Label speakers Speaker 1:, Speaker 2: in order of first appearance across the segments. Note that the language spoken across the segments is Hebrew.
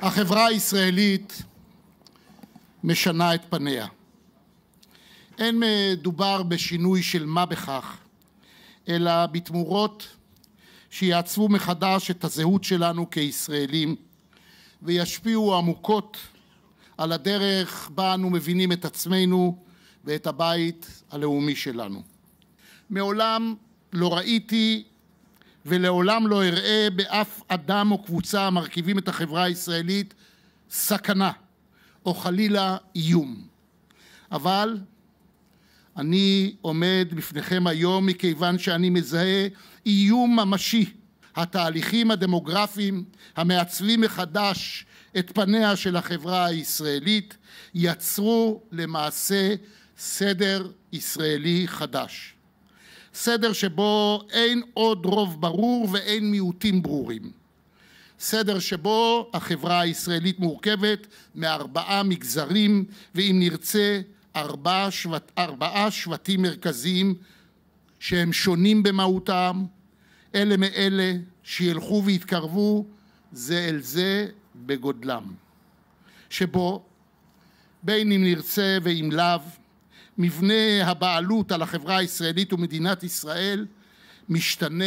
Speaker 1: החברה הישראלית משנה את פניה. אין מדובר בשינוי של מה בכך, אלא בתמורות שיעצבו מחדש את הזהות שלנו כישראלים וישפיעו עמוקות על הדרך בה אנו מבינים את עצמנו ואת הבית הלאומי שלנו. מעולם לא ראיתי ולעולם לא אראה באף אדם או קבוצה המרכיבים את החברה הישראלית סכנה או חלילה איום. אבל אני עומד בפניכם היום מכיוון שאני מזהה איום ממשי. התהליכים הדמוגרפיים המעצבים מחדש את פניה של החברה הישראלית יצרו למעשה סדר ישראלי חדש. סדר שבו אין עוד רוב ברור ואין מיעוטים ברורים. סדר שבו החברה הישראלית מורכבת מארבעה מגזרים, ואם נרצה, ארבעה, שבט, ארבעה שבטים מרכזיים שהם שונים במהותם, אלה מאלה שילכו ויתקרבו זה אל זה בגודלם. שבו, בין אם נרצה ואם לאו, מבנה הבעלות על החברה הישראלית ומדינת ישראל משתנה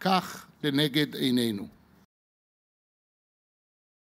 Speaker 1: כך לנגד עינינו.